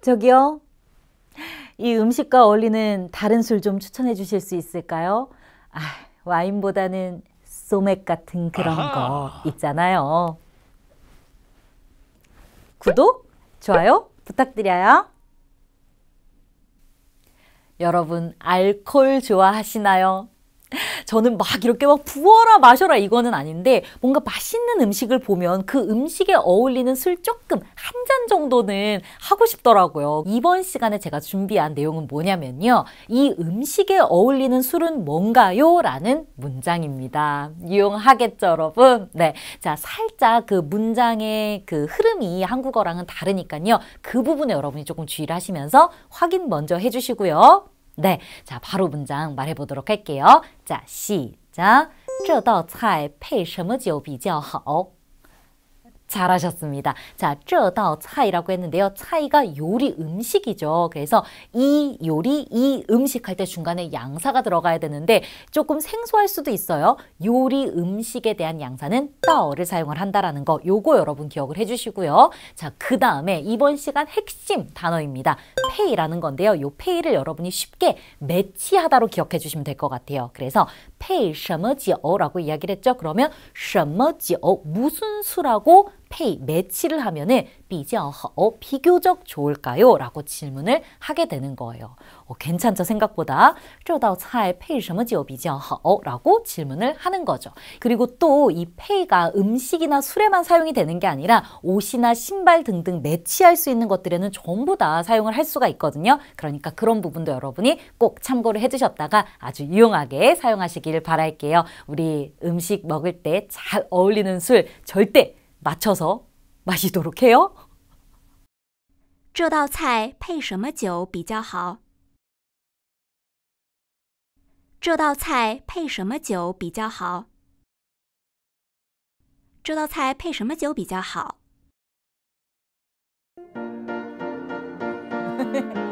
저기요. 이 음식과 어울리는 다른 술 좀 추천해 주실 수 있을까요? 아, 와인보다는 소맥 같은 그런 아하. 거 있잖아요. 구독, 좋아요 부탁드려요. 여러분, 알콜 좋아하시나요? 저는 막 이렇게 막 부어라 마셔라 이거는 아닌데 뭔가 맛있는 음식을 보면 그 음식에 어울리는 술 조금 한 잔 정도는 하고 싶더라고요. 이번 시간에 제가 준비한 내용은 뭐냐면요. 이 음식에 어울리는 술은 뭔가요? 라는 문장입니다. 유용하겠죠, 여러분? 네. 자, 살짝 그 문장의 그 흐름이 한국어랑은 다르니까요. 그 부분에 여러분이 조금 주의를 하시면서 확인 먼저 해주시고요. 네, 자 바로 문장 말해보도록 할게요. 자, 시작. 这道菜配什么酒比较好? 잘하셨습니다. 자, 这道菜이라고 했는데요. 차이가 요리 음식이죠. 그래서 이 요리, 이 음식 할 때 중간에 양사가 들어가야 되는데 조금 생소할 수도 있어요. 요리 음식에 대한 양사는 따를 사용을 한다라는 거 요거 여러분 기억을 해주시고요. 자, 그 다음에 이번 시간 핵심 단어입니다. 페이라는 건데요. 요 페이를 여러분이 쉽게 매치하다로 기억해 주시면 될 것 같아요. 그래서 페이 什么지어라고 이야기를 했죠. 그러면 什么지어 무슨 수라고 페이 매치를 하면은 비교好 어, 비교적 좋을까요? 라고 질문을 하게 되는 거예요. 어, 괜찮죠 생각보다 这道菜配什么酒比较好 어, 라고 질문을 하는 거죠. 그리고 또 이페이가 음식이나 술에만 사용이 되는 게 아니라 옷이나 신발 등등 매치할 수 있는 것들에는 전부 다 사용을 할 수가 있거든요. 그러니까 그런 부분도 여러분이 꼭 참고를 해주셨다가 아주 유용하게 사용하시길 바랄게요. 우리 음식 먹을 때 잘 어울리는 술 절대 맞춰서마시도록해 요。 这道菜配什么酒比较好？这道菜配什么酒比较好？这道菜配什么酒比较好？